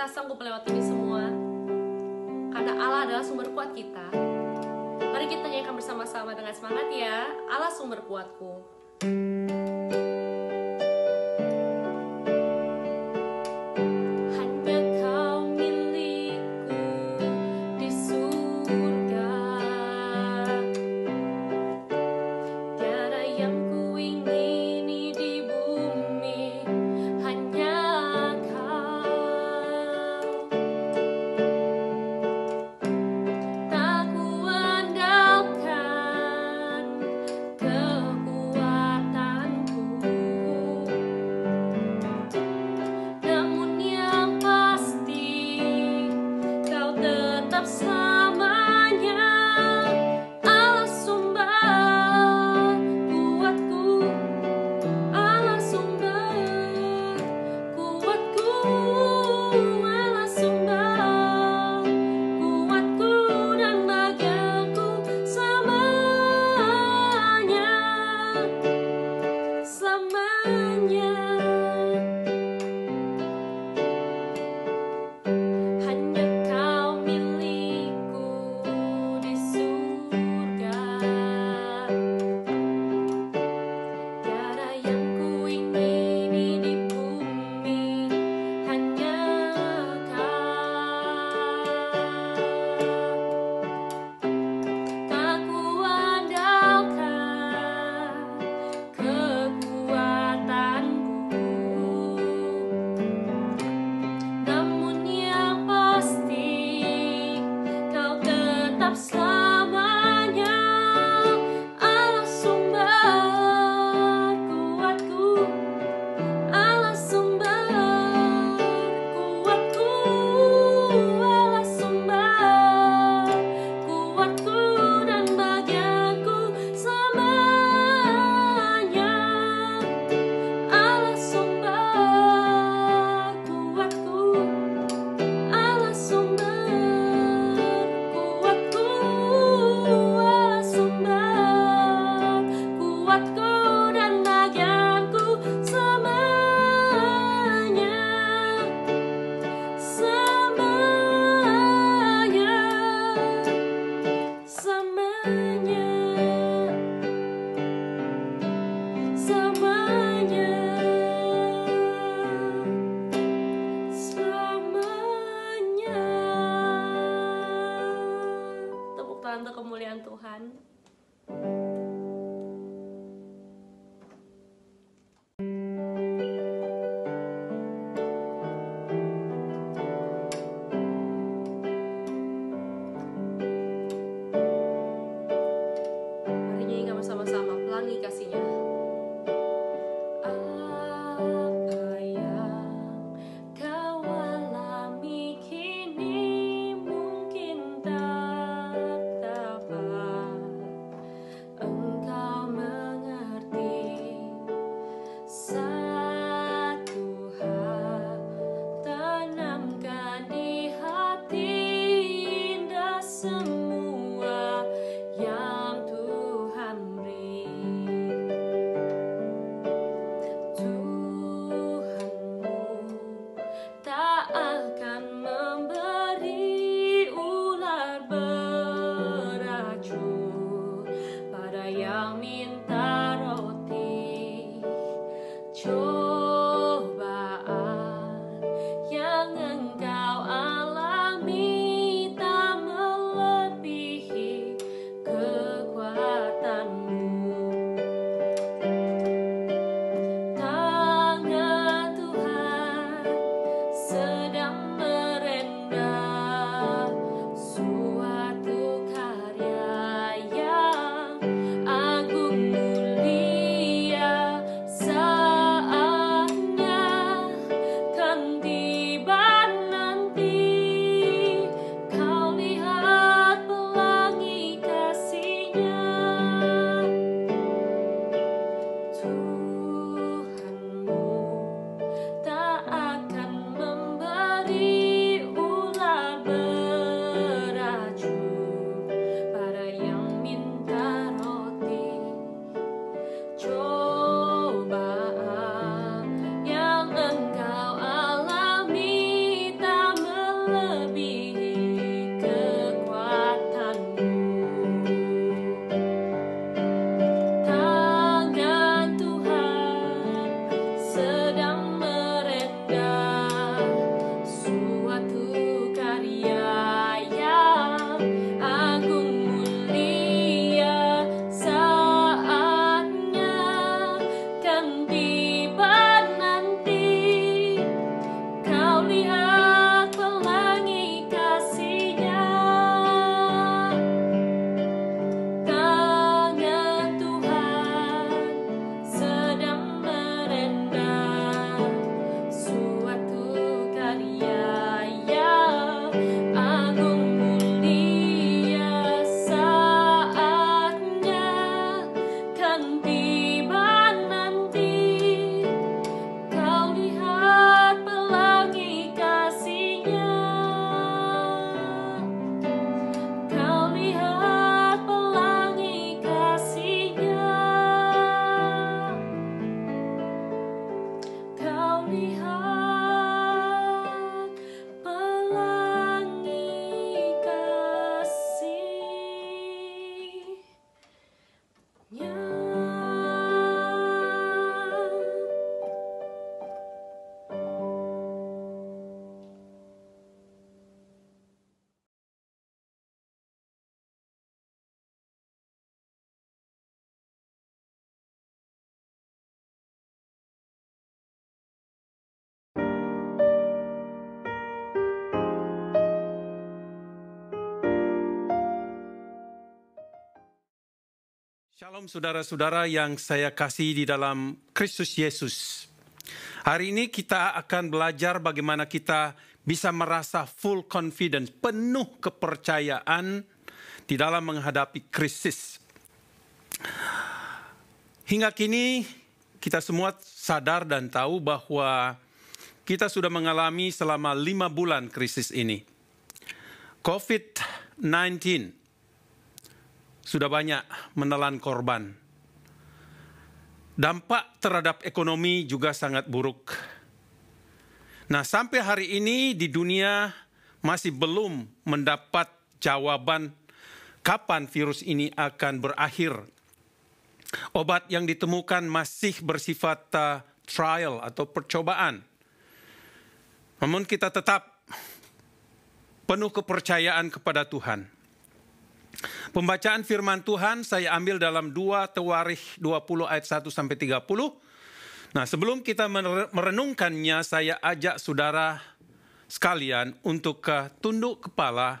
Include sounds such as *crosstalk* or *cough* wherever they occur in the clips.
kita sanggup melewati ini semua karena Allah adalah sumber kuat kita. Mari kita nyanyikan bersama-sama dengan semangat ya, Allah sumber kuatku. Shalom saudara-saudara yang saya kasih di dalam Kristus Yesus. Hari ini kita akan belajar bagaimana kita bisa merasa full confidence, penuh kepercayaan di dalam menghadapi krisis. Hingga kini kita semua sadar dan tahu bahwa kita sudah mengalami selama lima bulan krisis ini. COVID-19 sudah banyak menelan korban. Dampak terhadap ekonomi juga sangat buruk. Nah, sampai hari ini di dunia masih belum mendapat jawaban kapan virus ini akan berakhir. Obat yang ditemukan masih bersifat uh, trial atau percobaan. Namun kita tetap penuh kepercayaan kepada Tuhan Pembacaan firman Tuhan saya ambil dalam 2 dua 20 ayat 1 sampai 30. Nah, sebelum kita merenungkannya, saya ajak saudara sekalian untuk tunduk kepala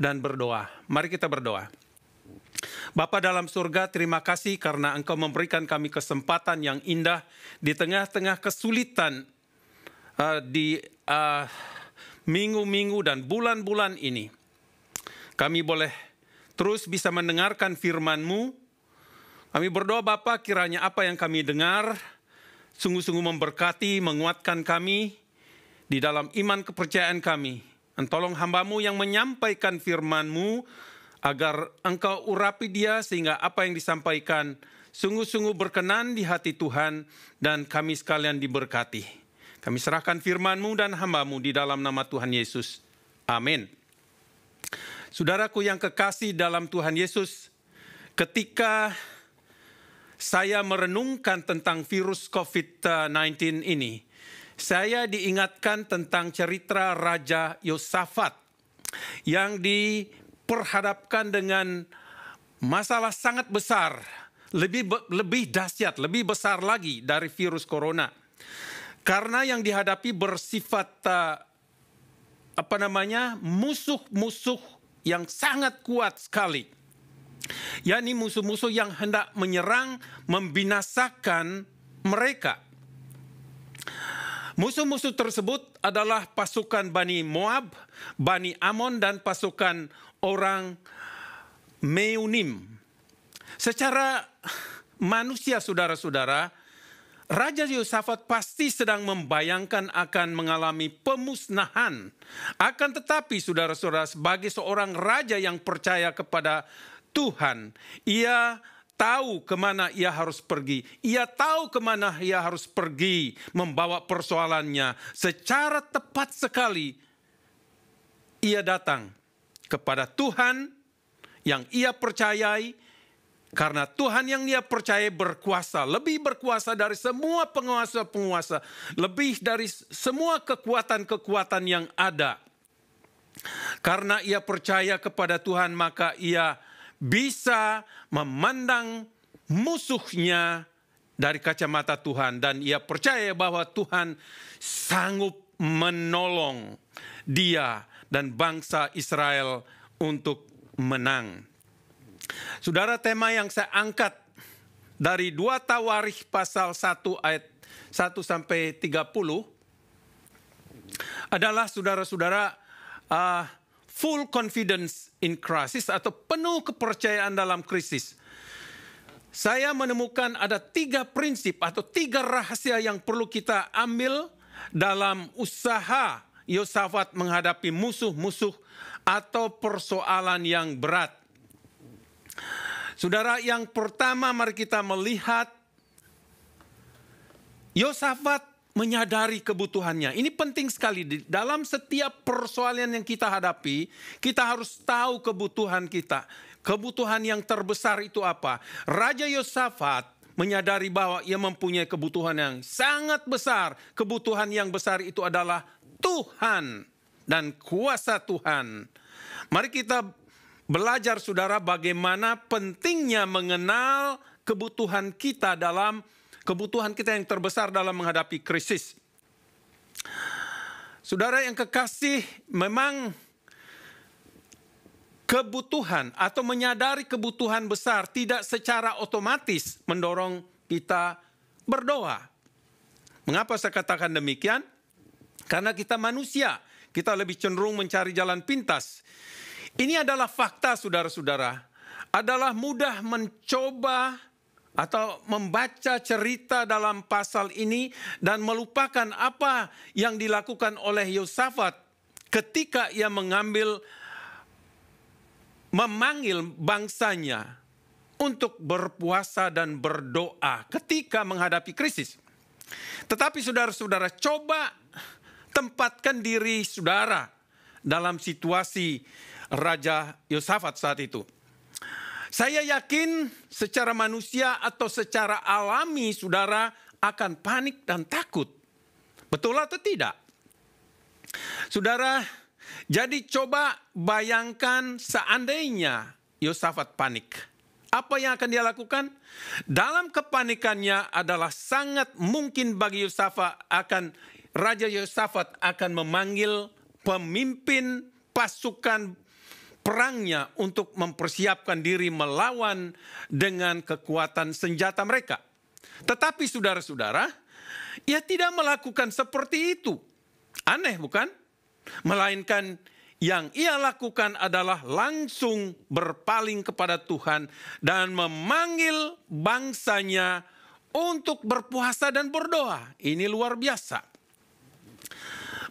dan berdoa. Mari kita berdoa. Bapa dalam surga, terima kasih karena Engkau memberikan kami kesempatan yang indah di tengah-tengah kesulitan uh, di eh, minggu-minggu uh, minggu -minggu dan bulan-bulan ini. Kami boleh terus bisa mendengarkan firman-Mu. Kami berdoa Bapak kiranya apa yang kami dengar sungguh-sungguh memberkati, menguatkan kami di dalam iman kepercayaan kami. Dan tolong hambamu yang menyampaikan firman-Mu agar engkau urapi dia sehingga apa yang disampaikan sungguh-sungguh berkenan di hati Tuhan dan kami sekalian diberkati. Kami serahkan firman-Mu dan hambamu di dalam nama Tuhan Yesus. Amin. Saudaraku yang kekasih dalam Tuhan Yesus, ketika saya merenungkan tentang virus COVID-19 ini, saya diingatkan tentang cerita Raja Yosafat yang diperhadapkan dengan masalah sangat besar, lebih lebih dahsyat, lebih besar lagi dari virus corona. Karena yang dihadapi bersifat eh, apa namanya? musuh-musuh yang sangat kuat sekali. yakni musuh-musuh yang hendak menyerang, membinasakan mereka. Musuh-musuh tersebut adalah pasukan Bani Moab, Bani Amon, dan pasukan orang Meunim. Secara manusia, saudara-saudara, Raja Yosafat pasti sedang membayangkan akan mengalami pemusnahan. Akan tetapi saudara-saudara sebagai seorang raja yang percaya kepada Tuhan, ia tahu kemana ia harus pergi. Ia tahu kemana ia harus pergi membawa persoalannya. Secara tepat sekali, ia datang kepada Tuhan yang ia percayai, karena Tuhan yang dia percaya berkuasa, lebih berkuasa dari semua penguasa-penguasa, lebih dari semua kekuatan-kekuatan yang ada. Karena ia percaya kepada Tuhan, maka ia bisa memandang musuhnya dari kacamata Tuhan, dan ia percaya bahwa Tuhan sanggup menolong dia dan bangsa Israel untuk menang. Saudara tema yang saya angkat dari dua Tawarikh pasal 1 ayat 1 sampai 30 adalah saudara-saudara uh, full confidence in crisis atau penuh kepercayaan dalam krisis. Saya menemukan ada tiga prinsip atau tiga rahasia yang perlu kita ambil dalam usaha Yosafat menghadapi musuh-musuh atau persoalan yang berat. Saudara, yang pertama mari kita melihat Yosafat menyadari kebutuhannya. Ini penting sekali di dalam setiap persoalan yang kita hadapi, kita harus tahu kebutuhan kita. Kebutuhan yang terbesar itu apa? Raja Yosafat menyadari bahwa ia mempunyai kebutuhan yang sangat besar. Kebutuhan yang besar itu adalah Tuhan dan kuasa Tuhan. Mari kita belajar saudara bagaimana pentingnya mengenal kebutuhan kita dalam kebutuhan kita yang terbesar dalam menghadapi krisis. Saudara yang kekasih, memang kebutuhan atau menyadari kebutuhan besar tidak secara otomatis mendorong kita berdoa. Mengapa saya katakan demikian? Karena kita manusia, kita lebih cenderung mencari jalan pintas ini adalah fakta saudara-saudara. Adalah mudah mencoba atau membaca cerita dalam pasal ini dan melupakan apa yang dilakukan oleh Yosafat ketika ia mengambil memanggil bangsanya untuk berpuasa dan berdoa ketika menghadapi krisis. Tetapi saudara-saudara coba tempatkan diri saudara dalam situasi Raja Yosafat saat itu. Saya yakin secara manusia atau secara alami saudara akan panik dan takut. Betul atau tidak? Saudara, jadi coba bayangkan seandainya Yosafat panik. Apa yang akan dia lakukan? Dalam kepanikannya adalah sangat mungkin bagi Yosafat akan Raja Yosafat akan memanggil pemimpin pasukan perangnya untuk mempersiapkan diri melawan dengan kekuatan senjata mereka. Tetapi saudara-saudara, ia tidak melakukan seperti itu. Aneh bukan? Melainkan yang ia lakukan adalah langsung berpaling kepada Tuhan dan memanggil bangsanya untuk berpuasa dan berdoa. Ini luar biasa.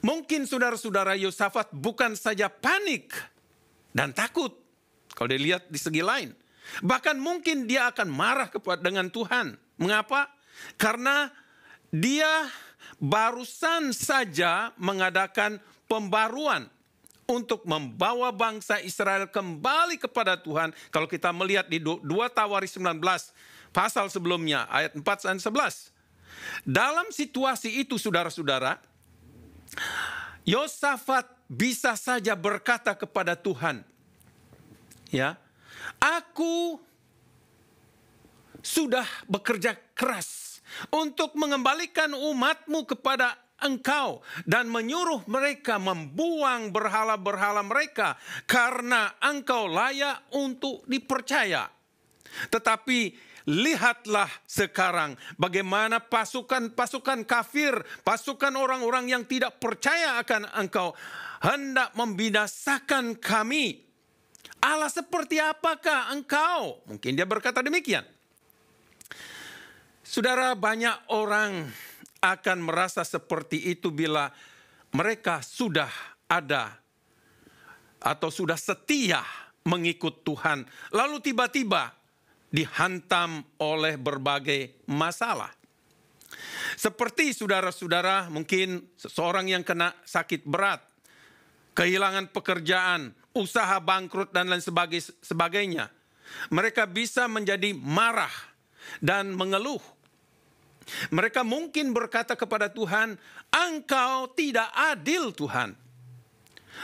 Mungkin saudara-saudara Yosafat bukan saja panik dan takut kalau dia lihat di segi lain. Bahkan mungkin dia akan marah kepada dengan Tuhan. Mengapa? Karena dia barusan saja mengadakan pembaruan untuk membawa bangsa Israel kembali kepada Tuhan. Kalau kita melihat di 2 Tawari 19 pasal sebelumnya ayat 4 dan 11. Dalam situasi itu saudara-saudara, Yosafat bisa saja berkata kepada Tuhan, ya, aku sudah bekerja keras untuk mengembalikan umatmu kepada engkau dan menyuruh mereka membuang berhala-berhala mereka karena engkau layak untuk dipercaya. Tetapi lihatlah sekarang bagaimana pasukan-pasukan kafir, pasukan orang-orang yang tidak percaya akan engkau hendak membinasakan kami. Allah seperti apakah engkau? Mungkin dia berkata demikian. Saudara, banyak orang akan merasa seperti itu bila mereka sudah ada atau sudah setia mengikut Tuhan, lalu tiba-tiba dihantam oleh berbagai masalah. Seperti saudara-saudara, mungkin seseorang yang kena sakit berat, kehilangan pekerjaan, usaha bangkrut, dan lain sebagainya. Mereka bisa menjadi marah dan mengeluh. Mereka mungkin berkata kepada Tuhan, "Engkau tidak adil, Tuhan.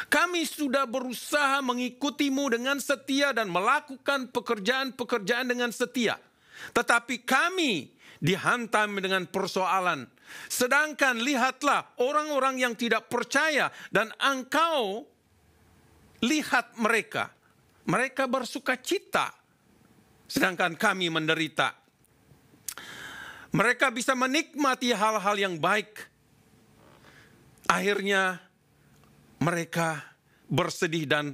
Kami sudah berusaha mengikutimu dengan setia dan melakukan pekerjaan-pekerjaan dengan setia, tetapi kami dihantam dengan persoalan Sedangkan lihatlah orang-orang yang tidak percaya dan engkau lihat mereka. Mereka bersuka cita. Sedangkan kami menderita. Mereka bisa menikmati hal-hal yang baik. Akhirnya mereka bersedih dan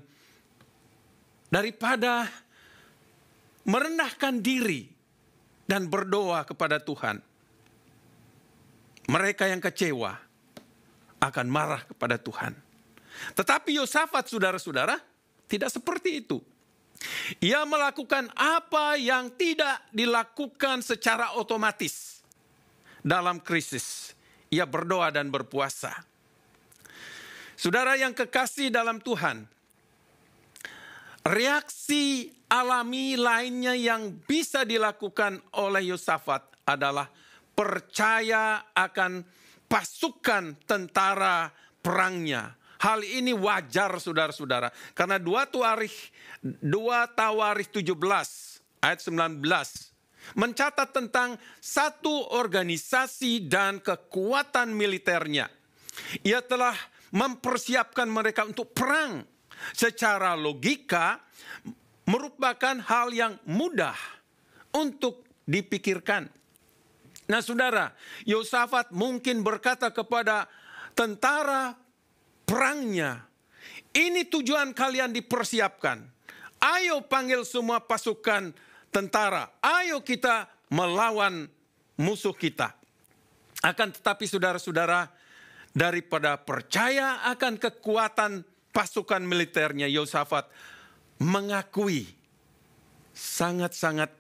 daripada merendahkan diri dan berdoa kepada Tuhan mereka yang kecewa akan marah kepada Tuhan. Tetapi Yosafat, saudara-saudara, tidak seperti itu. Ia melakukan apa yang tidak dilakukan secara otomatis dalam krisis. Ia berdoa dan berpuasa. Saudara yang kekasih dalam Tuhan, reaksi alami lainnya yang bisa dilakukan oleh Yosafat adalah percaya akan pasukan tentara perangnya. Hal ini wajar saudara-saudara. Karena dua tawarikh, dua tawarikh 17 ayat 19 mencatat tentang satu organisasi dan kekuatan militernya. Ia telah mempersiapkan mereka untuk perang. Secara logika merupakan hal yang mudah untuk dipikirkan. Nah saudara, Yosafat mungkin berkata kepada tentara perangnya, ini tujuan kalian dipersiapkan. Ayo panggil semua pasukan tentara. Ayo kita melawan musuh kita. Akan tetapi saudara-saudara, daripada percaya akan kekuatan pasukan militernya, Yosafat mengakui sangat-sangat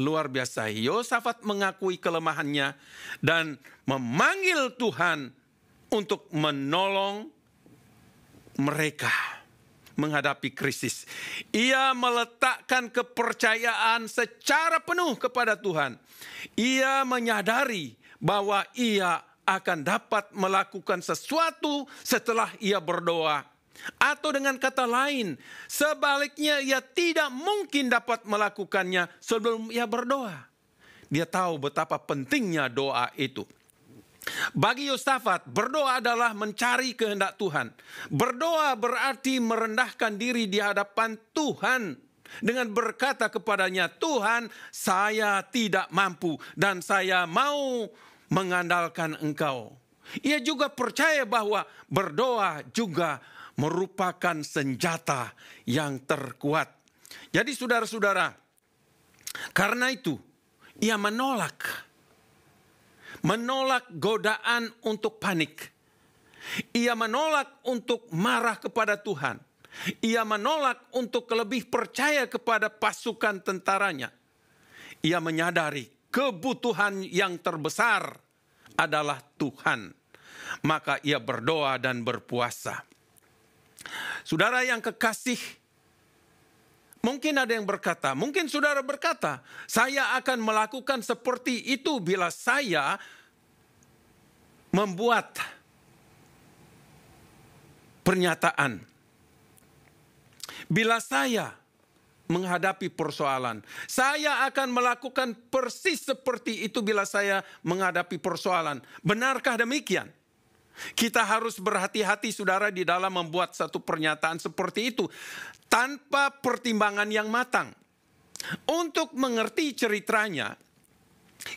luar biasa. Yosafat mengakui kelemahannya dan memanggil Tuhan untuk menolong mereka menghadapi krisis. Ia meletakkan kepercayaan secara penuh kepada Tuhan. Ia menyadari bahwa ia akan dapat melakukan sesuatu setelah ia berdoa atau dengan kata lain, sebaliknya ia tidak mungkin dapat melakukannya sebelum ia berdoa. Dia tahu betapa pentingnya doa itu. Bagi Yosafat, berdoa adalah mencari kehendak Tuhan. Berdoa berarti merendahkan diri di hadapan Tuhan dengan berkata kepadanya, "Tuhan, saya tidak mampu dan saya mau mengandalkan Engkau." Ia juga percaya bahwa berdoa juga merupakan senjata yang terkuat. Jadi saudara-saudara, karena itu ia menolak menolak godaan untuk panik. Ia menolak untuk marah kepada Tuhan. Ia menolak untuk lebih percaya kepada pasukan tentaranya. Ia menyadari kebutuhan yang terbesar adalah Tuhan. Maka ia berdoa dan berpuasa. Saudara yang kekasih, mungkin ada yang berkata, mungkin saudara berkata, "Saya akan melakukan seperti itu bila saya membuat pernyataan." Bila saya menghadapi persoalan. Saya akan melakukan persis seperti itu bila saya menghadapi persoalan. Benarkah demikian? Kita harus berhati-hati saudara di dalam membuat satu pernyataan seperti itu tanpa pertimbangan yang matang. Untuk mengerti ceritanya,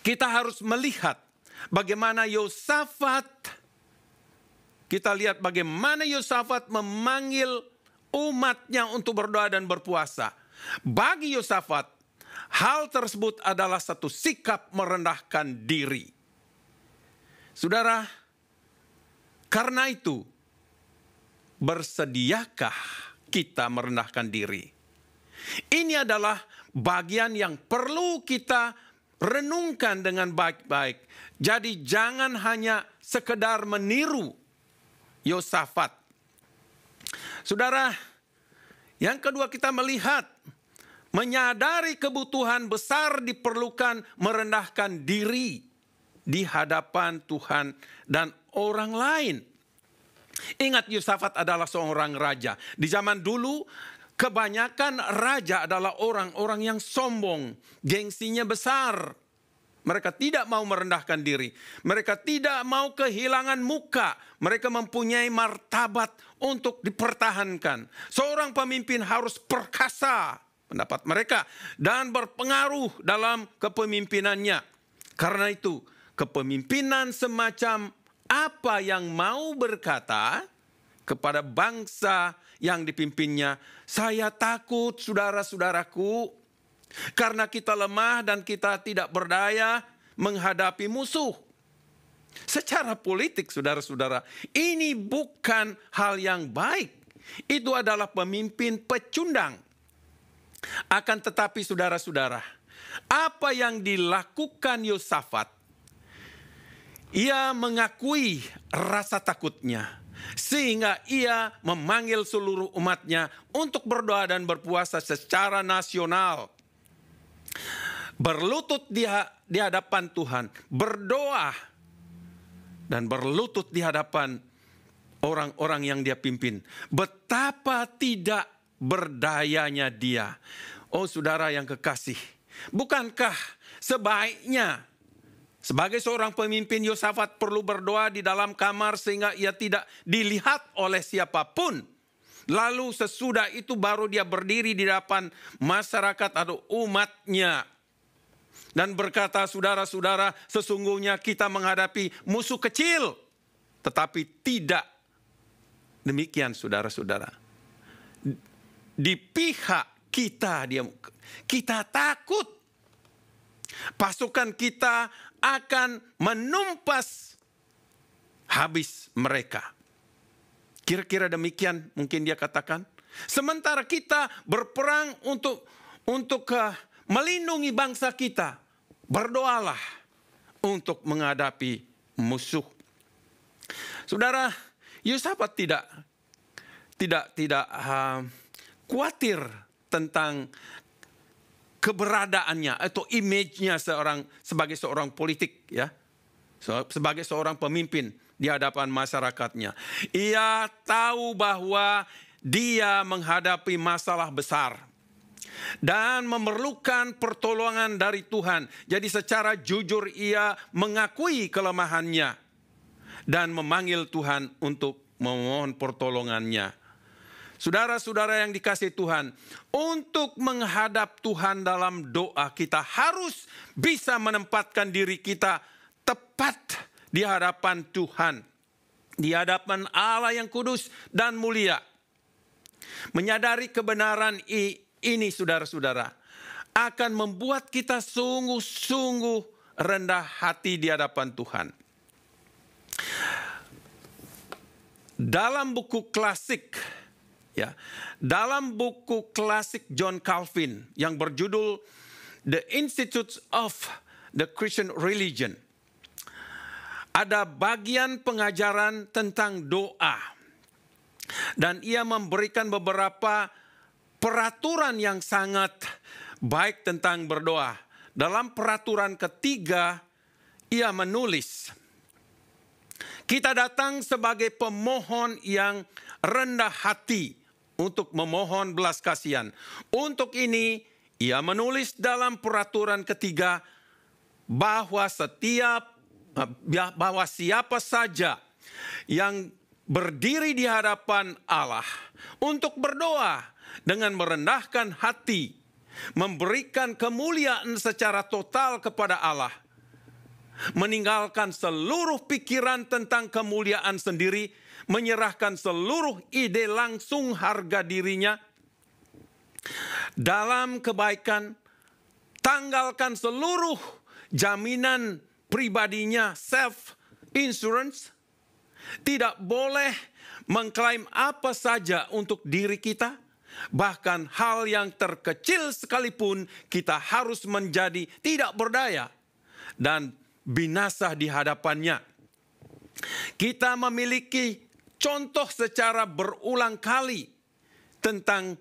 kita harus melihat bagaimana Yosafat kita lihat bagaimana Yosafat memanggil umatnya untuk berdoa dan berpuasa. Bagi Yosafat, hal tersebut adalah satu sikap merendahkan diri. Saudara, karena itu, bersediakah kita merendahkan diri? Ini adalah bagian yang perlu kita renungkan dengan baik-baik. Jadi jangan hanya sekedar meniru Yosafat. Saudara, yang kedua kita melihat menyadari kebutuhan besar diperlukan merendahkan diri di hadapan Tuhan dan orang lain. Ingat Yusafat adalah seorang raja. Di zaman dulu kebanyakan raja adalah orang-orang yang sombong, gengsinya besar. Mereka tidak mau merendahkan diri. Mereka tidak mau kehilangan muka. Mereka mempunyai martabat untuk dipertahankan. Seorang pemimpin harus perkasa pendapat mereka dan berpengaruh dalam kepemimpinannya. Karena itu, kepemimpinan semacam apa yang mau berkata kepada bangsa yang dipimpinnya, "Saya takut, saudara-saudaraku, karena kita lemah dan kita tidak berdaya menghadapi musuh." Secara politik, saudara-saudara, ini bukan hal yang baik. Itu adalah pemimpin pecundang. Akan tetapi, saudara-saudara, apa yang dilakukan Yosafat ia mengakui rasa takutnya sehingga ia memanggil seluruh umatnya untuk berdoa dan berpuasa secara nasional. Berlutut di, hadapan Tuhan, berdoa dan berlutut di hadapan orang-orang yang dia pimpin. Betapa tidak berdayanya dia. Oh saudara yang kekasih, bukankah sebaiknya sebagai seorang pemimpin, Yosafat perlu berdoa di dalam kamar sehingga ia tidak dilihat oleh siapapun. Lalu sesudah itu baru dia berdiri di depan masyarakat atau umatnya. Dan berkata, saudara-saudara, sesungguhnya kita menghadapi musuh kecil. Tetapi tidak demikian saudara-saudara. Di pihak kita, dia, kita takut. Pasukan kita akan menumpas habis mereka. Kira-kira demikian mungkin dia katakan. Sementara kita berperang untuk untuk uh, melindungi bangsa kita, berdoalah untuk menghadapi musuh. Saudara, Yusafat tidak tidak tidak uh, khawatir tentang keberadaannya atau image-nya seorang sebagai seorang politik ya. Sebagai seorang pemimpin di hadapan masyarakatnya. Ia tahu bahwa dia menghadapi masalah besar dan memerlukan pertolongan dari Tuhan. Jadi secara jujur ia mengakui kelemahannya dan memanggil Tuhan untuk memohon pertolongannya. Saudara-saudara yang dikasih Tuhan, untuk menghadap Tuhan dalam doa kita harus bisa menempatkan diri kita tepat di hadapan Tuhan, di hadapan Allah yang kudus dan mulia. Menyadari kebenaran ini saudara-saudara akan membuat kita sungguh-sungguh rendah hati di hadapan Tuhan. Dalam buku klasik Ya. Dalam buku klasik John Calvin yang berjudul The Institutes of the Christian Religion ada bagian pengajaran tentang doa. Dan ia memberikan beberapa peraturan yang sangat baik tentang berdoa. Dalam peraturan ketiga, ia menulis, kita datang sebagai pemohon yang rendah hati untuk memohon belas kasihan. Untuk ini ia menulis dalam peraturan ketiga bahwa setiap eh, bahwa siapa saja yang berdiri di hadapan Allah untuk berdoa dengan merendahkan hati, memberikan kemuliaan secara total kepada Allah, meninggalkan seluruh pikiran tentang kemuliaan sendiri menyerahkan seluruh ide langsung harga dirinya dalam kebaikan, tanggalkan seluruh jaminan pribadinya self insurance, tidak boleh mengklaim apa saja untuk diri kita. Bahkan hal yang terkecil sekalipun kita harus menjadi tidak berdaya dan binasa di hadapannya. Kita memiliki contoh secara berulang kali tentang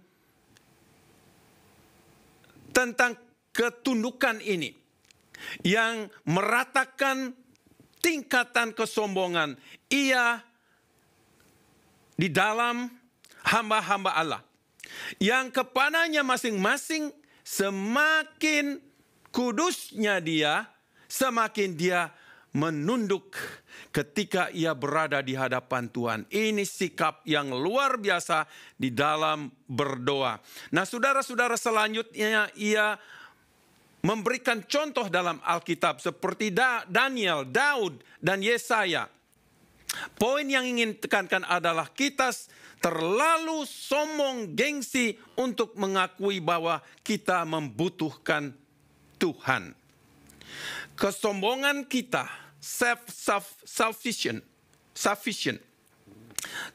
tentang ketundukan ini yang meratakan tingkatan kesombongan ia di dalam hamba-hamba Allah yang kepadanya masing-masing semakin kudusnya dia semakin dia menunduk ketika ia berada di hadapan Tuhan. Ini sikap yang luar biasa di dalam berdoa. Nah, saudara-saudara, selanjutnya ia memberikan contoh dalam Alkitab seperti Daniel, Daud, dan Yesaya. Poin yang ingin tekankan adalah kita terlalu sombong gengsi untuk mengakui bahwa kita membutuhkan Tuhan. Kesombongan kita self, self sufficient, sufficient,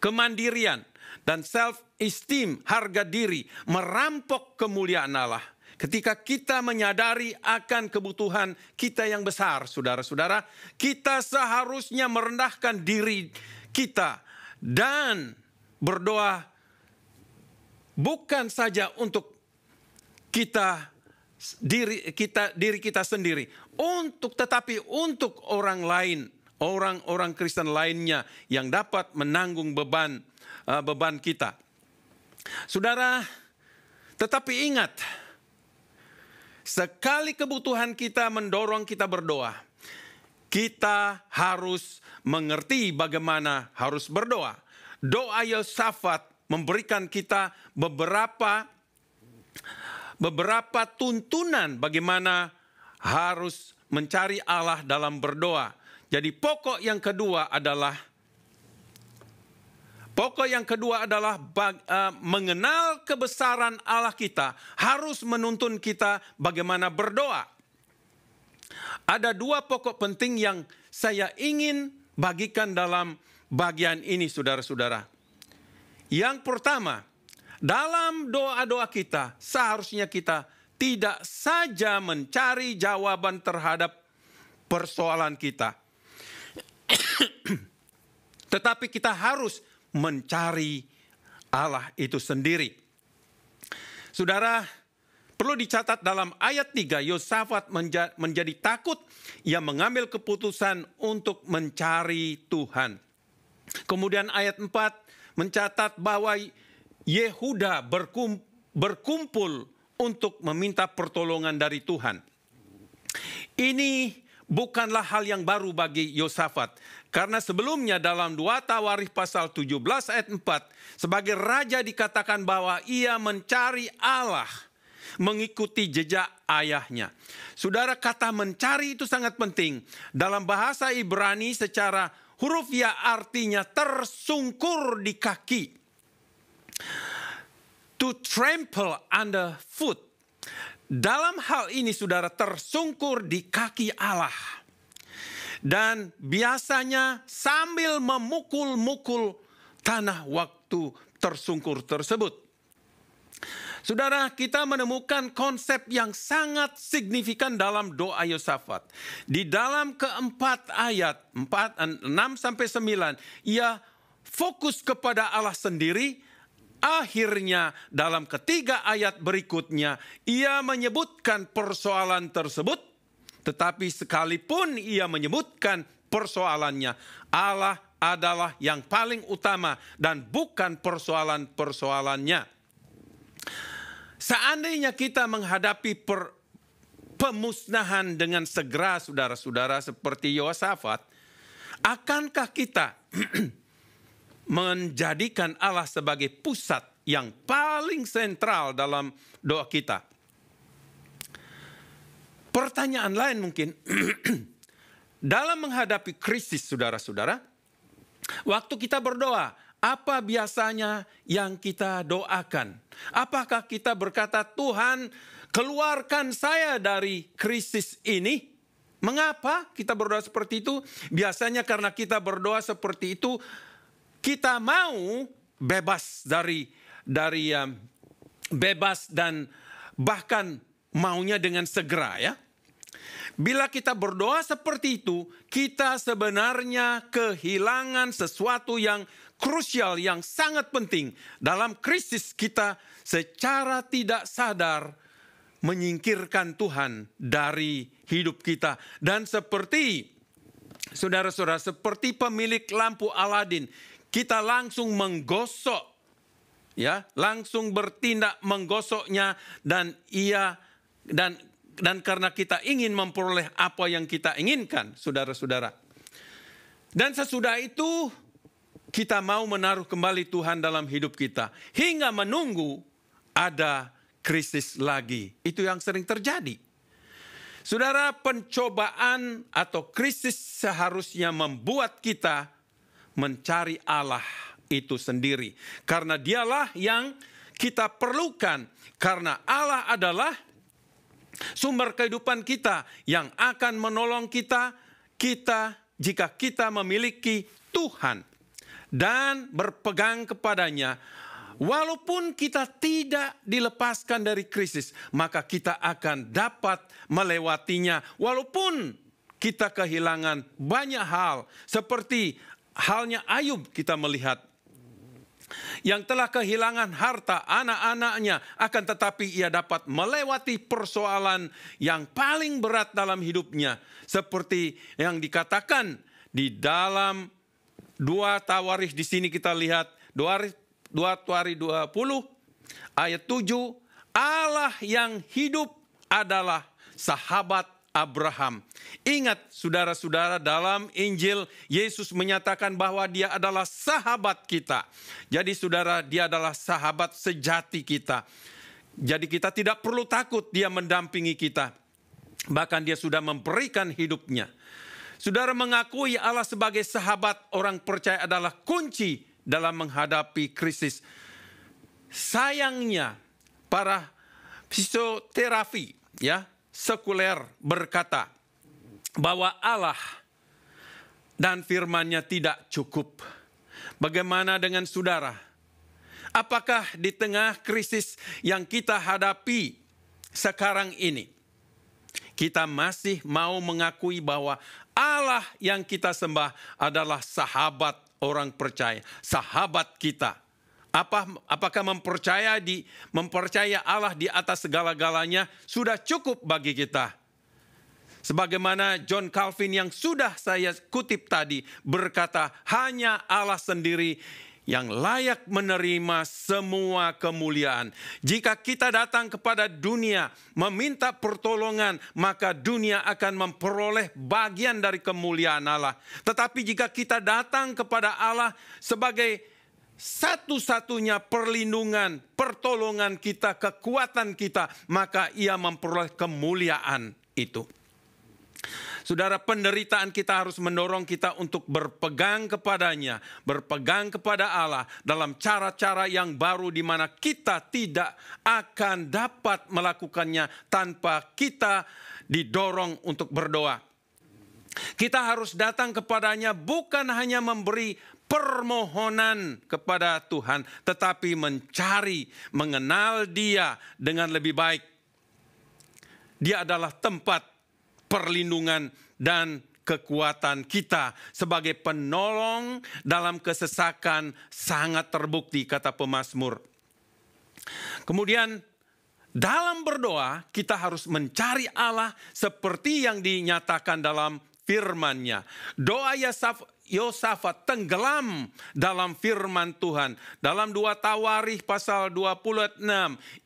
kemandirian dan self esteem, harga diri, merampok kemuliaan Allah. Ketika kita menyadari akan kebutuhan kita yang besar, saudara-saudara, kita seharusnya merendahkan diri kita dan berdoa bukan saja untuk kita diri kita diri kita sendiri untuk tetapi untuk orang lain orang-orang Kristen lainnya yang dapat menanggung beban eh, beban kita saudara tetapi ingat sekali kebutuhan kita mendorong kita berdoa kita harus mengerti bagaimana harus berdoa doa Yosafat memberikan kita beberapa beberapa tuntunan bagaimana harus mencari Allah dalam berdoa. Jadi pokok yang kedua adalah pokok yang kedua adalah bag, uh, mengenal kebesaran Allah kita harus menuntun kita bagaimana berdoa. Ada dua pokok penting yang saya ingin bagikan dalam bagian ini saudara-saudara. Yang pertama, dalam doa-doa kita, seharusnya kita tidak saja mencari jawaban terhadap persoalan kita, *coughs* tetapi kita harus mencari Allah itu sendiri. Saudara, perlu dicatat dalam ayat 3 Yosafat menja menjadi takut ia mengambil keputusan untuk mencari Tuhan. Kemudian ayat 4 mencatat bahwa Yehuda berkumpul untuk meminta pertolongan dari Tuhan. Ini bukanlah hal yang baru bagi Yosafat. Karena sebelumnya dalam dua tawarif pasal 17 ayat 4, sebagai raja dikatakan bahwa ia mencari Allah mengikuti jejak ayahnya. Saudara kata mencari itu sangat penting. Dalam bahasa Ibrani secara huruf ya artinya tersungkur di kaki. To trample under foot, Dalam hal ini saudara tersungkur di kaki Allah. Dan biasanya sambil memukul-mukul tanah waktu tersungkur tersebut. Saudara, kita menemukan konsep yang sangat signifikan dalam doa Yosafat. Di dalam keempat ayat, 4, 6 sampai 9, ia fokus kepada Allah sendiri Akhirnya dalam ketiga ayat berikutnya ia menyebutkan persoalan tersebut. Tetapi sekalipun ia menyebutkan persoalannya, Allah adalah yang paling utama dan bukan persoalan-persoalannya. Seandainya kita menghadapi per, pemusnahan dengan segera saudara-saudara seperti Yosafat, akankah kita *clears throat* menjadikan Allah sebagai pusat yang paling sentral dalam doa kita. Pertanyaan lain mungkin *clears throat* dalam menghadapi krisis saudara-saudara, waktu kita berdoa, apa biasanya yang kita doakan? Apakah kita berkata Tuhan, keluarkan saya dari krisis ini? Mengapa kita berdoa seperti itu? Biasanya karena kita berdoa seperti itu kita mau bebas dari dari um, bebas dan bahkan maunya dengan segera ya. Bila kita berdoa seperti itu, kita sebenarnya kehilangan sesuatu yang krusial yang sangat penting dalam krisis kita secara tidak sadar menyingkirkan Tuhan dari hidup kita dan seperti Saudara-saudara, seperti pemilik lampu Aladin kita langsung menggosok ya, langsung bertindak menggosoknya dan ia dan dan karena kita ingin memperoleh apa yang kita inginkan, saudara-saudara. Dan sesudah itu kita mau menaruh kembali Tuhan dalam hidup kita hingga menunggu ada krisis lagi. Itu yang sering terjadi. Saudara, pencobaan atau krisis seharusnya membuat kita mencari Allah itu sendiri. Karena dialah yang kita perlukan. Karena Allah adalah sumber kehidupan kita yang akan menolong kita, kita jika kita memiliki Tuhan dan berpegang kepadanya. Walaupun kita tidak dilepaskan dari krisis, maka kita akan dapat melewatinya. Walaupun kita kehilangan banyak hal seperti halnya Ayub kita melihat yang telah kehilangan harta anak-anaknya, akan tetapi ia dapat melewati persoalan yang paling berat dalam hidupnya, seperti yang dikatakan di dalam dua tawarih di sini kita lihat dua dua tawarih 20 ayat 7 Allah yang hidup adalah sahabat Abraham. Ingat saudara-saudara dalam Injil Yesus menyatakan bahwa dia adalah sahabat kita. Jadi saudara dia adalah sahabat sejati kita. Jadi kita tidak perlu takut dia mendampingi kita. Bahkan dia sudah memberikan hidupnya. Saudara mengakui Allah sebagai sahabat orang percaya adalah kunci dalam menghadapi krisis. Sayangnya para fisioterapi ya sekuler berkata bahwa Allah dan firmannya tidak cukup. Bagaimana dengan saudara? Apakah di tengah krisis yang kita hadapi sekarang ini kita masih mau mengakui bahwa Allah yang kita sembah adalah sahabat orang percaya, sahabat kita. Apa, apakah mempercaya di mempercaya Allah di atas segala-galanya sudah cukup bagi kita? Sebagaimana John Calvin yang sudah saya kutip tadi berkata, hanya Allah sendiri yang layak menerima semua kemuliaan. Jika kita datang kepada dunia meminta pertolongan, maka dunia akan memperoleh bagian dari kemuliaan Allah. Tetapi jika kita datang kepada Allah sebagai satu-satunya perlindungan, pertolongan kita, kekuatan kita, maka ia memperoleh kemuliaan itu. Saudara, penderitaan kita harus mendorong kita untuk berpegang kepadanya, berpegang kepada Allah dalam cara-cara yang baru di mana kita tidak akan dapat melakukannya tanpa kita didorong untuk berdoa. Kita harus datang kepadanya bukan hanya memberi permohonan kepada Tuhan, tetapi mencari, mengenal Dia dengan lebih baik. Dia adalah tempat perlindungan dan kekuatan kita sebagai penolong dalam kesesakan sangat terbukti kata pemazmur. Kemudian dalam berdoa kita harus mencari Allah seperti yang dinyatakan dalam firman-Nya. Doa Yasaf Yosafat tenggelam dalam firman Tuhan. Dalam dua tawarih pasal 26,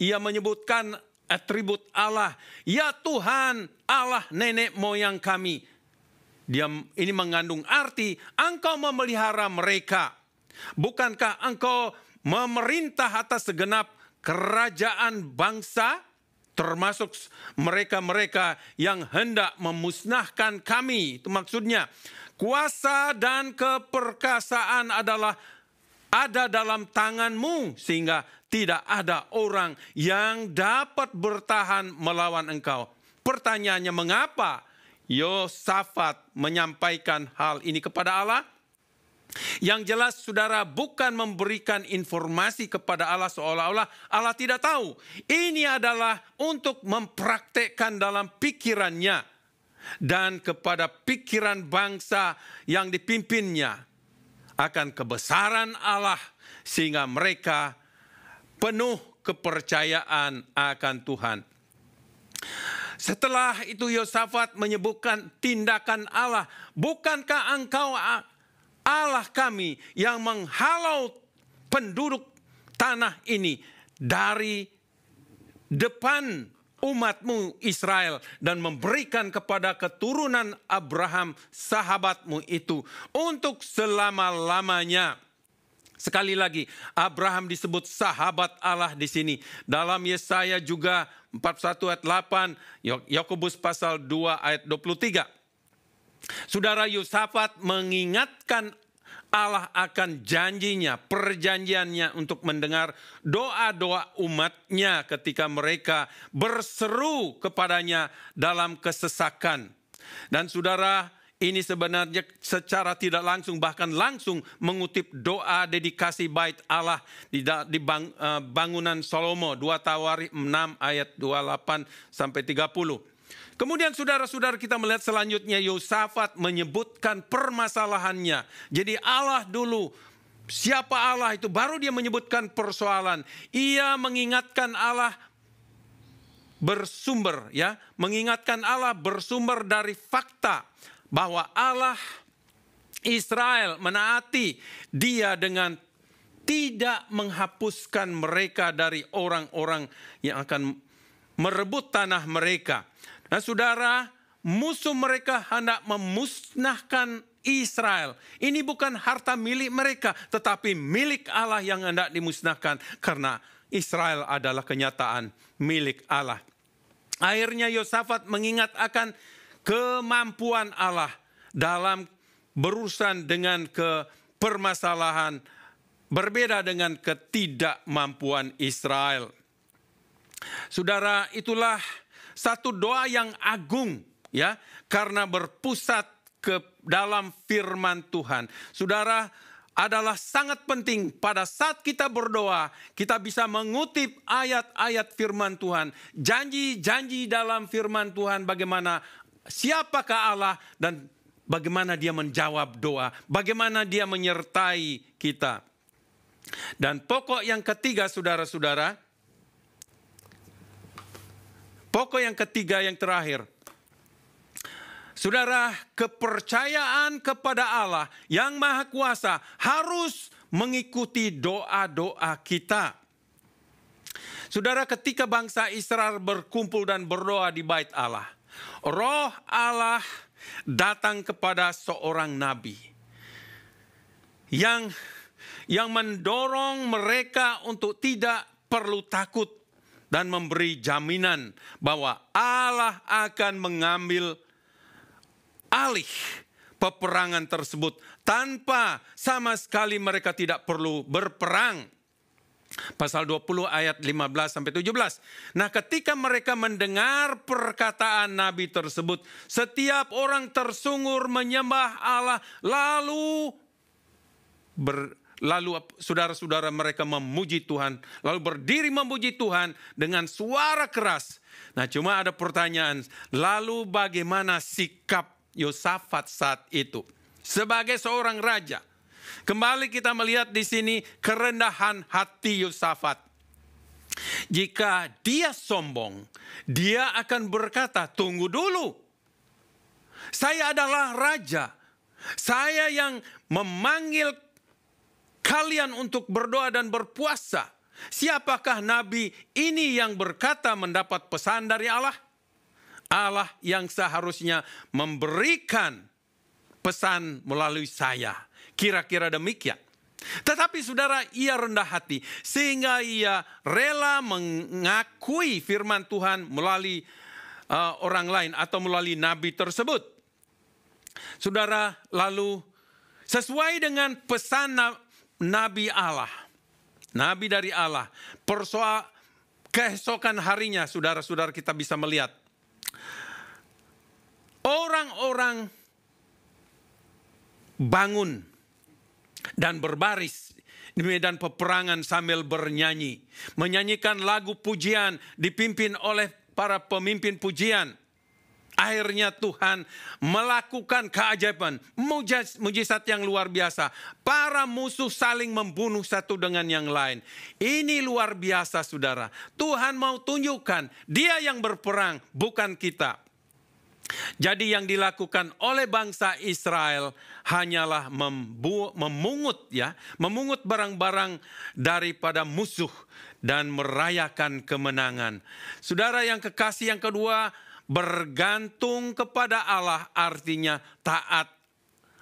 ia menyebutkan atribut Allah. Ya Tuhan, Allah nenek moyang kami. Dia ini mengandung arti engkau memelihara mereka. Bukankah engkau memerintah atas segenap kerajaan bangsa? termasuk mereka-mereka yang hendak memusnahkan kami. Itu maksudnya, Kuasa dan keperkasaan adalah ada dalam tanganmu sehingga tidak ada orang yang dapat bertahan melawan engkau. Pertanyaannya mengapa Yosafat menyampaikan hal ini kepada Allah? Yang jelas saudara bukan memberikan informasi kepada Allah seolah-olah Allah tidak tahu. Ini adalah untuk mempraktekkan dalam pikirannya dan kepada pikiran bangsa yang dipimpinnya akan kebesaran Allah sehingga mereka penuh kepercayaan akan Tuhan. Setelah itu Yosafat menyebutkan tindakan Allah. Bukankah engkau Allah kami yang menghalau penduduk tanah ini dari depan umatmu Israel dan memberikan kepada keturunan Abraham sahabatmu itu untuk selama-lamanya. Sekali lagi, Abraham disebut sahabat Allah di sini. Dalam Yesaya juga 41 ayat 8, Yakobus pasal 2 ayat 23. Saudara Yusafat mengingatkan Allah akan janjinya, perjanjiannya untuk mendengar doa-doa umatnya ketika mereka berseru kepadanya dalam kesesakan. Dan saudara, ini sebenarnya secara tidak langsung bahkan langsung mengutip doa dedikasi bait Allah di, eh, bangunan Salomo 2 Tawari 6 ayat 28 sampai 30. Kemudian saudara-saudara kita melihat selanjutnya Yosafat menyebutkan permasalahannya. Jadi Allah dulu siapa Allah itu baru dia menyebutkan persoalan. Ia mengingatkan Allah bersumber ya, mengingatkan Allah bersumber dari fakta bahwa Allah Israel menaati dia dengan tidak menghapuskan mereka dari orang-orang yang akan merebut tanah mereka. Nah saudara, musuh mereka hendak memusnahkan Israel. Ini bukan harta milik mereka, tetapi milik Allah yang hendak dimusnahkan. Karena Israel adalah kenyataan milik Allah. Akhirnya Yosafat mengingat akan kemampuan Allah dalam berurusan dengan permasalahan berbeda dengan ketidakmampuan Israel. Saudara, itulah satu doa yang agung ya karena berpusat ke dalam firman Tuhan. Saudara adalah sangat penting pada saat kita berdoa, kita bisa mengutip ayat-ayat firman Tuhan, janji-janji dalam firman Tuhan bagaimana siapakah Allah dan bagaimana dia menjawab doa, bagaimana dia menyertai kita. Dan pokok yang ketiga saudara-saudara, Pokok yang ketiga, yang terakhir. Saudara, kepercayaan kepada Allah yang Maha Kuasa harus mengikuti doa-doa kita. Saudara, ketika bangsa Israel berkumpul dan berdoa di Bait Allah, Roh Allah datang kepada seorang nabi yang yang mendorong mereka untuk tidak perlu takut dan memberi jaminan bahwa Allah akan mengambil alih peperangan tersebut tanpa sama sekali mereka tidak perlu berperang. Pasal 20 ayat 15 sampai 17. Nah, ketika mereka mendengar perkataan nabi tersebut, setiap orang tersungur menyembah Allah lalu ber, lalu saudara-saudara mereka memuji Tuhan, lalu berdiri memuji Tuhan dengan suara keras. Nah, cuma ada pertanyaan, lalu bagaimana sikap Yosafat saat itu sebagai seorang raja? Kembali kita melihat di sini kerendahan hati Yosafat. Jika dia sombong, dia akan berkata, "Tunggu dulu. Saya adalah raja. Saya yang memanggil kalian untuk berdoa dan berpuasa. Siapakah nabi ini yang berkata mendapat pesan dari Allah? Allah yang seharusnya memberikan pesan melalui saya. Kira-kira demikian. Tetapi saudara, ia rendah hati sehingga ia rela mengakui firman Tuhan melalui uh, orang lain atau melalui nabi tersebut. Saudara, lalu sesuai dengan pesan nabi Allah. Nabi dari Allah. Persoal keesokan harinya saudara-saudara kita bisa melihat orang-orang bangun dan berbaris di medan peperangan sambil bernyanyi, menyanyikan lagu pujian dipimpin oleh para pemimpin pujian. Akhirnya Tuhan melakukan keajaiban, mujizat yang luar biasa. Para musuh saling membunuh satu dengan yang lain. Ini luar biasa saudara. Tuhan mau tunjukkan dia yang berperang, bukan kita. Jadi yang dilakukan oleh bangsa Israel hanyalah membu- memungut ya, memungut barang-barang daripada musuh dan merayakan kemenangan. Saudara yang kekasih yang kedua, bergantung kepada Allah artinya taat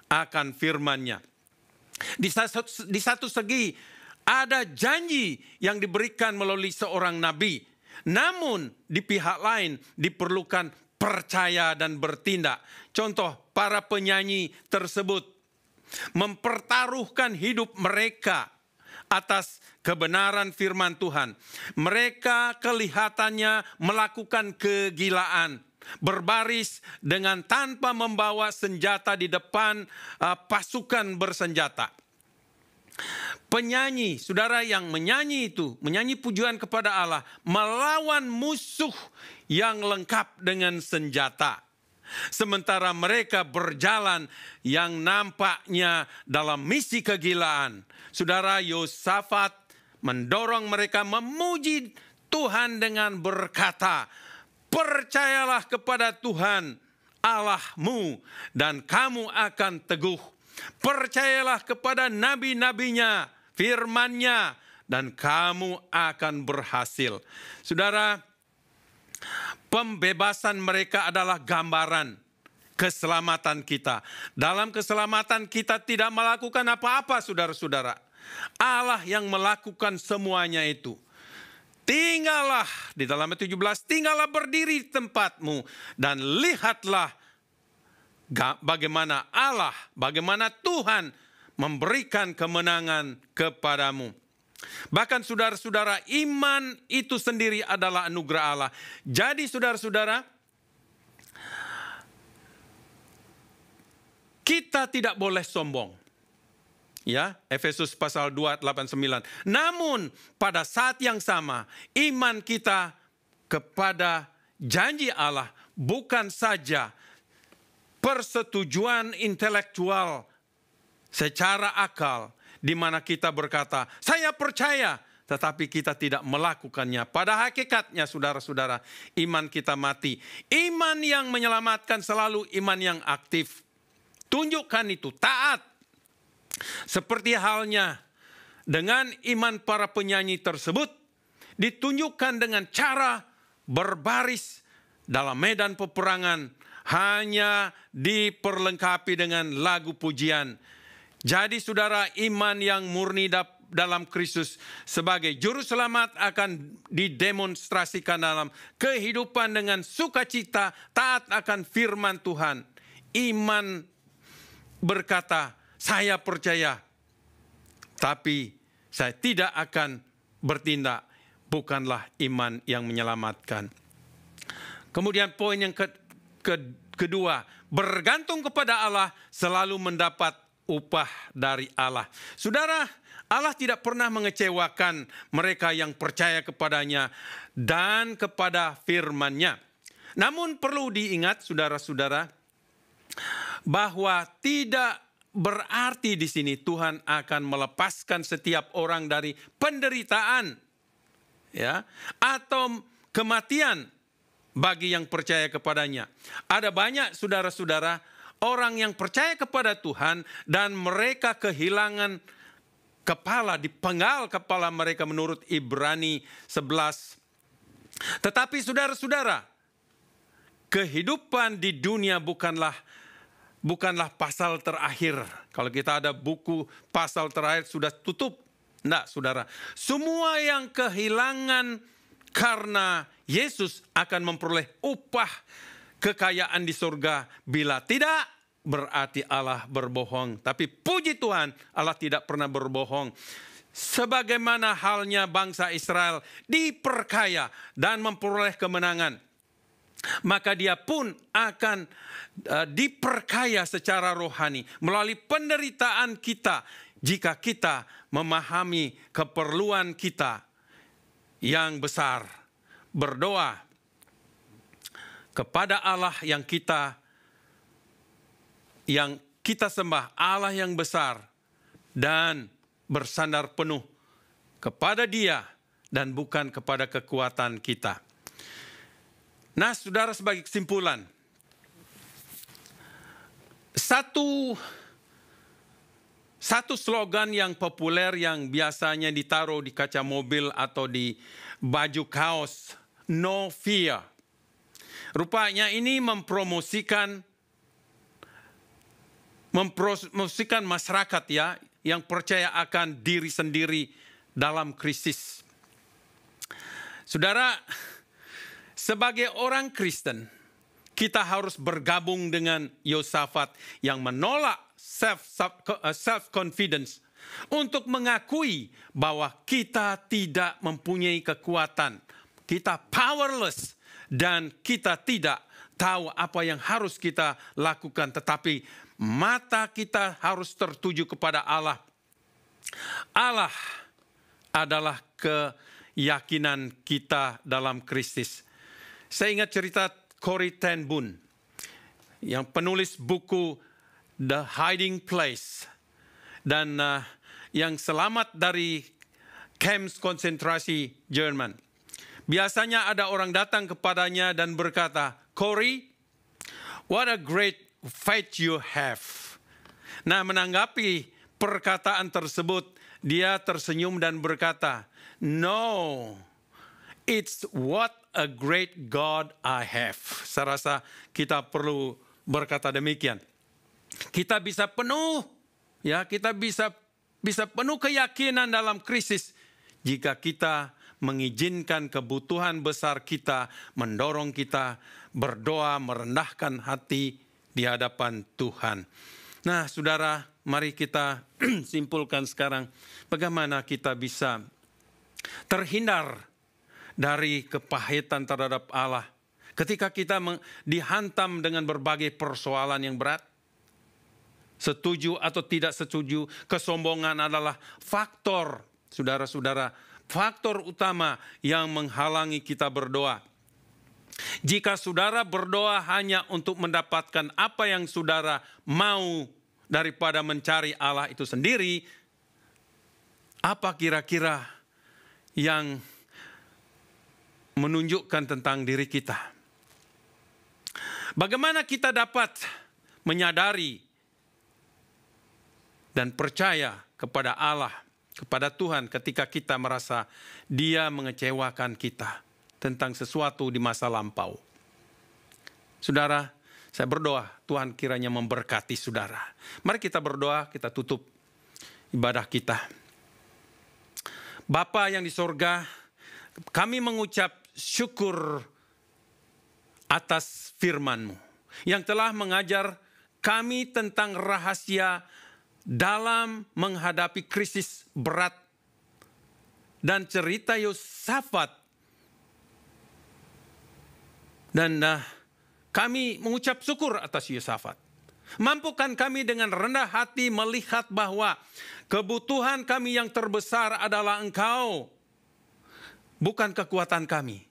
akan firman-Nya. Di satu, di satu segi ada janji yang diberikan melalui seorang nabi, namun di pihak lain diperlukan percaya dan bertindak. Contoh para penyanyi tersebut mempertaruhkan hidup mereka atas kebenaran firman Tuhan. Mereka kelihatannya melakukan kegilaan, berbaris dengan tanpa membawa senjata di depan uh, pasukan bersenjata. Penyanyi, saudara yang menyanyi itu, menyanyi pujian kepada Allah, melawan musuh yang lengkap dengan senjata. Sementara mereka berjalan yang nampaknya dalam misi kegilaan. Saudara Yosafat mendorong mereka memuji Tuhan dengan berkata, Percayalah kepada Tuhan Allahmu dan kamu akan teguh. Percayalah kepada nabi-nabinya, firmannya, dan kamu akan berhasil. Saudara, Pembebasan mereka adalah gambaran keselamatan kita. Dalam keselamatan kita tidak melakukan apa-apa saudara-saudara. Allah yang melakukan semuanya itu. Tinggallah di dalam 17, tinggallah berdiri di tempatmu dan lihatlah bagaimana Allah, bagaimana Tuhan memberikan kemenangan kepadamu. Bahkan saudara-saudara, iman itu sendiri adalah anugerah Allah. Jadi saudara-saudara, kita tidak boleh sombong. Ya, Efesus pasal 2 89. Namun pada saat yang sama, iman kita kepada janji Allah bukan saja persetujuan intelektual secara akal, di mana kita berkata, "Saya percaya," tetapi kita tidak melakukannya. Pada hakikatnya, saudara-saudara, iman kita mati. Iman yang menyelamatkan selalu iman yang aktif. Tunjukkan itu, taat. Seperti halnya dengan iman para penyanyi tersebut, ditunjukkan dengan cara berbaris dalam medan peperangan, hanya diperlengkapi dengan lagu pujian jadi saudara iman yang murni dalam Kristus sebagai juru selamat akan didemonstrasikan dalam kehidupan dengan sukacita taat akan firman Tuhan. Iman berkata, saya percaya, tapi saya tidak akan bertindak. Bukanlah iman yang menyelamatkan. Kemudian poin yang ke, ke, kedua, bergantung kepada Allah selalu mendapat upah dari Allah. Saudara, Allah tidak pernah mengecewakan mereka yang percaya kepadanya dan kepada firman-Nya. Namun perlu diingat saudara-saudara bahwa tidak berarti di sini Tuhan akan melepaskan setiap orang dari penderitaan ya atau kematian bagi yang percaya kepadanya. Ada banyak saudara-saudara orang yang percaya kepada Tuhan dan mereka kehilangan kepala, dipenggal kepala mereka menurut Ibrani 11. Tetapi saudara-saudara, kehidupan di dunia bukanlah bukanlah pasal terakhir. Kalau kita ada buku pasal terakhir sudah tutup. tidak saudara. Semua yang kehilangan karena Yesus akan memperoleh upah kekayaan di surga. Bila tidak, berarti Allah berbohong. Tapi puji Tuhan, Allah tidak pernah berbohong. Sebagaimana halnya bangsa Israel diperkaya dan memperoleh kemenangan, maka dia pun akan eh, diperkaya secara rohani melalui penderitaan kita jika kita memahami keperluan kita yang besar. Berdoa kepada Allah yang kita yang kita sembah, Allah yang besar dan bersandar penuh kepada Dia dan bukan kepada kekuatan kita. Nah, Saudara sebagai kesimpulan satu satu slogan yang populer yang biasanya ditaruh di kaca mobil atau di baju kaos, no fear. Rupanya ini mempromosikan mempromosikan masyarakat ya yang percaya akan diri sendiri dalam krisis. Saudara, sebagai orang Kristen, kita harus bergabung dengan Yosafat yang menolak self self confidence untuk mengakui bahwa kita tidak mempunyai kekuatan. Kita powerless dan kita tidak tahu apa yang harus kita lakukan, tetapi mata kita harus tertuju kepada Allah. Allah adalah keyakinan kita dalam Kristus. Saya ingat cerita Cory Ten Boom yang penulis buku The Hiding Place dan uh, yang selamat dari camps konsentrasi Jerman. Biasanya ada orang datang kepadanya dan berkata, Corey, what a great fight you have. Nah menanggapi perkataan tersebut, dia tersenyum dan berkata, No, it's what a great God I have. Saya rasa kita perlu berkata demikian. Kita bisa penuh, ya kita bisa bisa penuh keyakinan dalam krisis jika kita mengizinkan kebutuhan besar kita mendorong kita berdoa merendahkan hati di hadapan Tuhan. Nah, Saudara, mari kita *clears throat* simpulkan sekarang bagaimana kita bisa terhindar dari kepahitan terhadap Allah ketika kita dihantam dengan berbagai persoalan yang berat. Setuju atau tidak setuju, kesombongan adalah faktor saudara-saudara faktor utama yang menghalangi kita berdoa. Jika saudara berdoa hanya untuk mendapatkan apa yang saudara mau daripada mencari Allah itu sendiri, apa kira-kira yang menunjukkan tentang diri kita? Bagaimana kita dapat menyadari dan percaya kepada Allah kepada Tuhan ketika kita merasa Dia mengecewakan kita tentang sesuatu di masa lampau. Saudara, saya berdoa Tuhan kiranya memberkati saudara. Mari kita berdoa, kita tutup ibadah kita. Bapa yang di sorga, kami mengucap syukur atas FirmanMu yang telah mengajar kami tentang rahasia dalam menghadapi krisis berat. Dan cerita Yosafat. Dan uh, kami mengucap syukur atas Yosafat. Mampukan kami dengan rendah hati melihat bahwa kebutuhan kami yang terbesar adalah engkau. Bukan kekuatan kami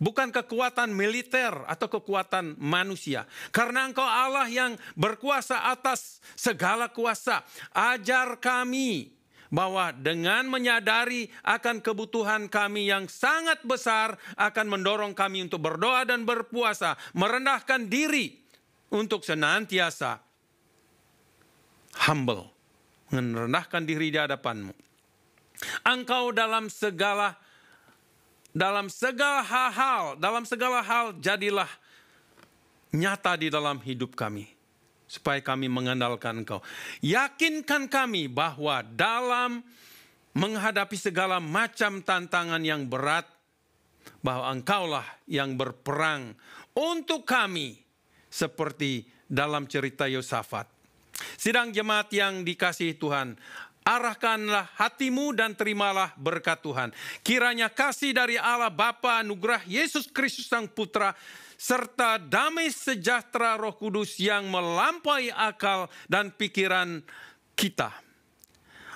bukan kekuatan militer atau kekuatan manusia. Karena Engkau Allah yang berkuasa atas segala kuasa, ajar kami bahwa dengan menyadari akan kebutuhan kami yang sangat besar akan mendorong kami untuk berdoa dan berpuasa, merendahkan diri untuk senantiasa humble, merendahkan diri di hadapanmu. Engkau dalam segala dalam segala hal, dalam segala hal jadilah nyata di dalam hidup kami. Supaya kami mengandalkan engkau. Yakinkan kami bahwa dalam menghadapi segala macam tantangan yang berat, bahwa engkaulah yang berperang untuk kami seperti dalam cerita Yosafat. Sidang jemaat yang dikasihi Tuhan, Arahkanlah hatimu dan terimalah berkat Tuhan. Kiranya kasih dari Allah Bapa anugerah Yesus Kristus Sang Putra serta damai sejahtera Roh Kudus yang melampaui akal dan pikiran kita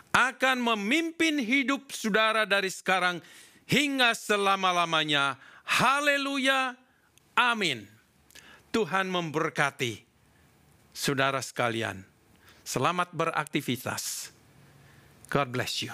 akan memimpin hidup saudara dari sekarang hingga selama-lamanya. Haleluya. Amin. Tuhan memberkati saudara sekalian. Selamat beraktivitas. God bless you.